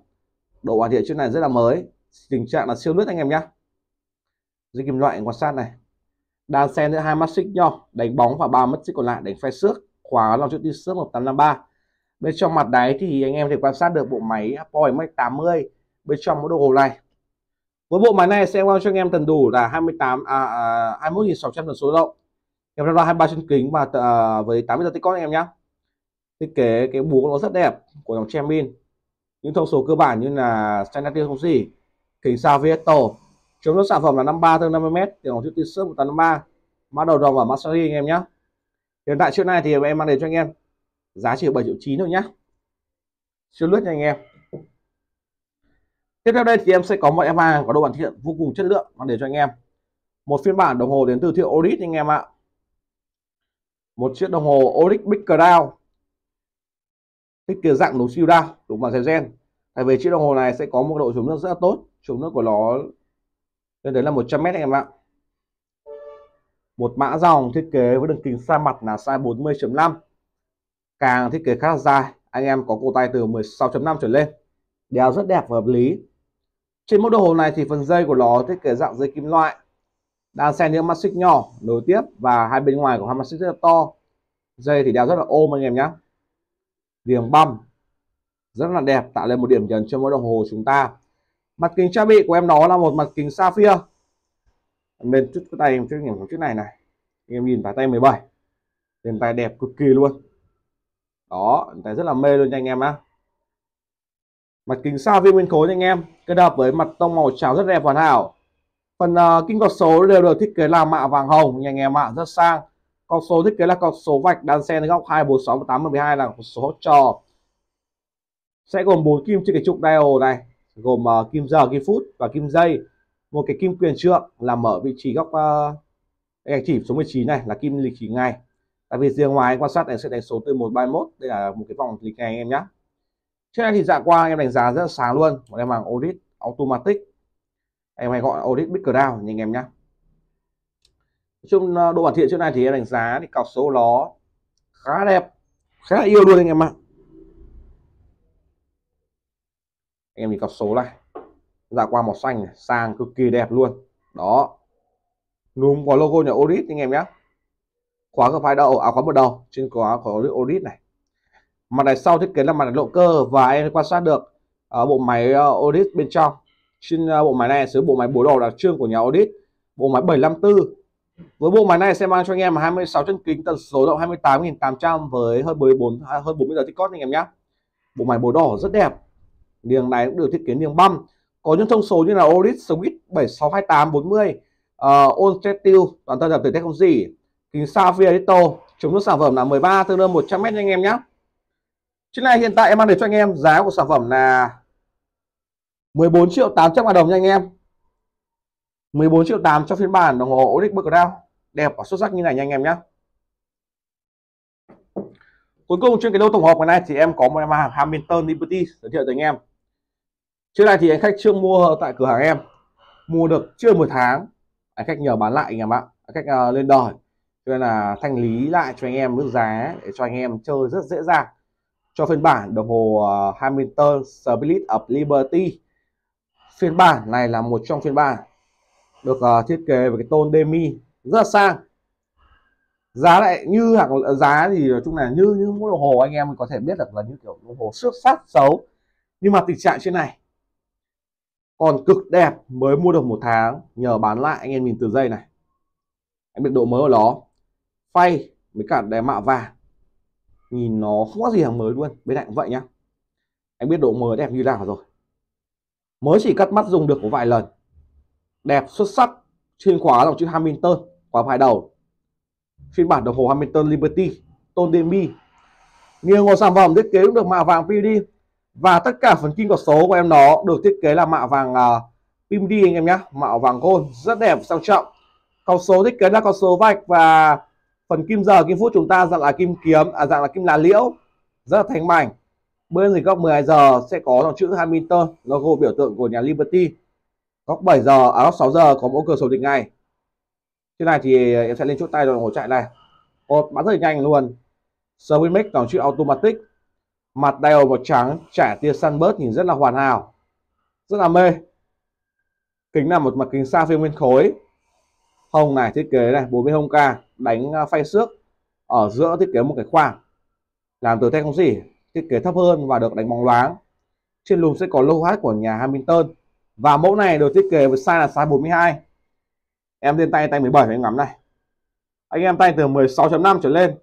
độ hoàn thiện chiếc này rất là mới tình trạng là siêu lướt anh em nhé dây kim loại quan sát này đan xen giữa hai mắt xích nhau đánh bóng và ba mắt xích còn lại đánh phe xước khóa lòng chữ đi xước 1853 bên trong mặt đáy thì anh em thể quan sát được bộ máy Apple Max 80 bên trong mẫu đồng hồ này với bộ máy này sẽ quang cho anh em tần đủ là 28 à, à 21.600 tần số động em ra 23 chân kính và à, với 80 giờ tích con em nhé thiết kế cái búa nó rất đẹp của dòng Chemin những thông số cơ bản như là standard không gì kính sao Vietto chống nước sản phẩm là 53 tương 50 m tiền ổ chữ tin sớm 153 mã đầu rồng ở Maserati anh em nhé hiện tại chiếc này thì em mang đến cho anh em giá chỉ 7 triệu 9 thôi nhá siêu lướt nha anh em tiếp theo đây thì em sẽ có một em hàng có đồ bản thiện vô cùng chất lượng mang đến cho anh em một phiên bản đồng hồ đến từ thiệu Oris anh em ạ một chiếc đồng hồ Oris Big Crown thiết kế dạng nối siêu đa đúng mà gen tại vì chiếc đồng hồ này sẽ có một độ chống nước rất là tốt chống nước của nó đây đấy là 100 mét anh em ạ một mã dòng thiết kế với đường kính xa mặt là size 40.5 càng thiết kế khá là dài anh em có cổ tay từ 16.5 trở lên đeo rất đẹp và hợp lý trên mẫu đồng hồ này thì phần dây của nó thiết kế dạng dây kim loại đan xen những mắt xích nhỏ nối tiếp và hai bên ngoài của hai mắt xích rất là to dây thì đeo rất là ôm anh em nhé điểm băm rất là đẹp tạo lên một điểm nhấn cho mẫu đồng hồ chúng ta mặt kính trang bị của em đó là một mặt kính sapphire lên chút tay em chút nhìn chiếc này này em nhìn vào tay 17 đèn tay đẹp cực kỳ luôn đó tay rất là mê luôn nha anh em á mặt kính sao viên nguyên khối nha anh em kết hợp với mặt tông màu trắng rất đẹp hoàn hảo phần uh, ờ, kinh cọc số đều được thiết kế làm mạ vàng hồng nha anh em ạ rất sang con số thiết kế là con số vạch đan xen góc 2, 4, 6, 8, 12 là con số trò sẽ gồm bốn kim trên cái trục dial này gồm uh, kim giờ kim phút và kim dây một cái kim quyền trượng làm ở vị trí góc uh, chỉ số 19 này là kim lịch chỉ ngày tại vì riêng ngoài quan sát này sẽ đánh số từ 131 đây là một cái vòng lịch ngày anh em nhé trước đây thì dạng qua em đánh giá rất là sáng luôn bọn em bằng audit automatic em hay gọi audit background nha anh em nhé chung ờ, độ hoàn thiện trước này thì em đánh giá thì cọc số nó khá đẹp khá là yêu luôn anh em ạ à. anh em nhìn cọc số này dạ qua màu xanh này, sang cực kỳ đẹp luôn đó núm có logo nhà Oris anh em nhé khóa có hai đầu à khóa một đầu trên khóa có Oris này mặt này sau thiết kế là mặt động cơ và em quan sát được ở ờ, bộ máy ờ, Oris bên trong trên ờ, bộ máy này sử bộ máy bố đồ đặc trưng của nhà Oris bộ máy 754 với bộ máy này sẽ mang cho anh em 26 chân kính tần số động 28.800 với hơn 14 à, hơn 40 giờ tích cót anh em nhé bộ máy bố đỏ rất đẹp niềng này cũng được thiết kế niềng băm có những thông số như là Oris Switch 762840, 40 uh, On Steel toàn thân đập từ không gì kính sao Fiorito chống nước sản phẩm là 13 tương đương 100 mét anh em nhé chiếc này hiện tại em mang đến cho anh em giá của sản phẩm là 14 triệu 800 ngàn đồng nha anh em 14 triệu 8 cho phiên bản đồng hồ Oryx Burkdown đẹp và xuất sắc như này nha anh em nhé cuối cùng trên cái lô tổng hợp ngày nay thì em có một em hàng Hamilton Liberty giới thiệu tới anh em trước đây thì anh khách chưa mua tại cửa hàng em mua được chưa một tháng anh khách nhờ bán lại anh em ạ anh khách uh, lên đòi cho nên là thanh lý lại cho anh em mức giá để cho anh em chơi rất dễ dàng cho phiên bản đồng hồ uh, Hamilton Spirit of Liberty phiên bản này là một trong phiên bản được uh, thiết kế với cái tôn demi rất sang giá lại như hàng giá thì nói chung là như những mỗi đồng hồ anh em có thể biết được là như kiểu đồng hồ xước sắc xấu nhưng mà tình trạng trên này còn cực đẹp mới mua được một tháng nhờ bán lại anh em nhìn từ dây này anh biết độ mới ở đó phay với cả đè mạ vàng nhìn nó không có gì hàng mới luôn bên cạnh cũng vậy nhá anh biết độ mới đẹp như nào rồi mới chỉ cắt mắt dùng được có vài lần đẹp xuất sắc trên khóa dòng chữ Hamilton khóa phải đầu phiên bản đồng hồ Hamilton Liberty Tondemi nhiều ngồi sản phẩm thiết kế cũng được mạ vàng PD và tất cả phần kim cọc số của em nó được thiết kế là mạ vàng uh, đi anh em nhé mạ vàng gold rất đẹp sang trọng cọc số thiết kế là cọc số vạch và phần kim giờ kim phút chúng ta dạng là kim kiếm à dạng là kim lá liễu rất là thanh mảnh bên dưới góc 12 giờ sẽ có dòng chữ Hamilton logo biểu tượng của nhà Liberty góc 7 giờ à góc 6 giờ có mẫu cửa sổ địch ngày trên này thì em sẽ lên chỗ tay rồi ngồi chạy này một bắn rất nhanh luôn Servimix dòng chữ automatic mặt diode màu trắng trả tia sunburst nhìn rất là hoàn hảo rất là mê kính là một mặt kính xa phim nguyên khối hông này thiết kế này 40 hông ca đánh à, phay xước ở giữa thiết kế một cái khoang làm từ thép không xỉ thiết kế thấp hơn và được đánh bóng loáng trên lùm sẽ có lô hát của nhà Hamilton và mẫu này được thiết kế với size là size 42 em lên tay tay 17 anh ngắm này anh em tay từ 16.5 trở lên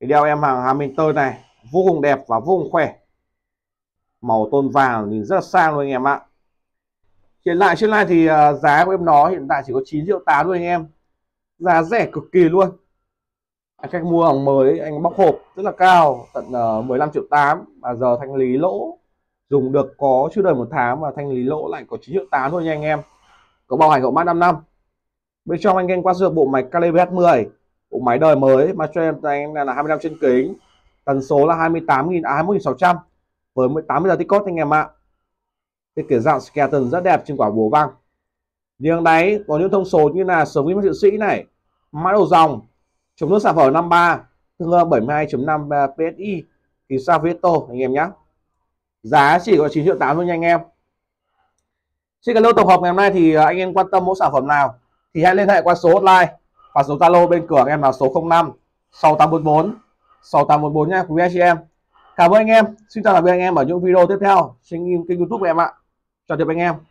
thì đeo em hàng Hamilton này vô cùng đẹp và vô cùng khỏe màu tôn vàng nhìn rất là sang luôn anh em ạ hiện tại trên này thì à, giá của em nó hiện tại chỉ có 9 triệu 8 thôi anh em giá rẻ cực kỳ luôn anh khách mua hàng mới anh bóc hộp rất là cao tận 15 à, triệu 8 và giờ thanh lý lỗ dùng được có chưa đầy một tháng và thanh lý lỗ lại có 9 triệu 8 thôi nha anh em có bảo hành hậu mã 5 năm bên trong anh em qua sử bộ máy Calibre 10 bộ máy đời mới mà cho em anh là 25 trên kính tần số là 28.000 à 21.600 với 80 giờ tickcot anh em ạ cái kiểu dạng skeleton rất đẹp trên quả bố văng riêng đấy có những thông số như là sở viên triệu sĩ này mã đầu dòng chống nước xả phở 53 tương đương 72.5 PSI thì sao Vieto anh em nhé giá chỉ có 9 triệu 8 thôi nha anh em Xin cảm ơn tổng hợp ngày hôm nay thì à, anh em quan tâm mỗi sản phẩm nào thì hãy liên hệ qua số hotline và số Zalo bên cửa anh em là số 05 6844 6814 nha quý anh chị em cảm ơn anh em xin chào tạm biệt anh em ở những video tiếp theo trên kênh youtube của em ạ chào tạm biệt anh em